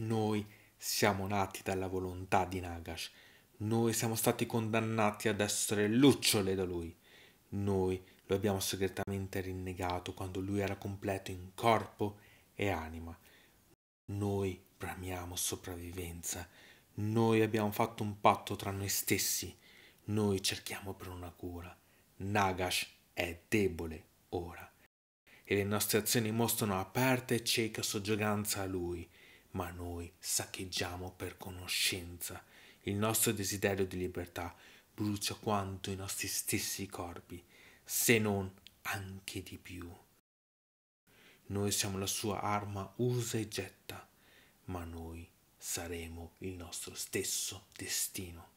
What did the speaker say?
Noi siamo nati dalla volontà di Nagash. Noi siamo stati condannati ad essere lucciole da lui. Noi lo abbiamo segretamente rinnegato quando lui era completo in corpo e anima. Noi bramiamo sopravvivenza. Noi abbiamo fatto un patto tra noi stessi. Noi cerchiamo per una cura. Nagash è debole ora. E le nostre azioni mostrano aperta e cieca soggioganza a lui ma noi saccheggiamo per conoscenza. Il nostro desiderio di libertà brucia quanto i nostri stessi corpi, se non anche di più. Noi siamo la sua arma usa e getta, ma noi saremo il nostro stesso destino.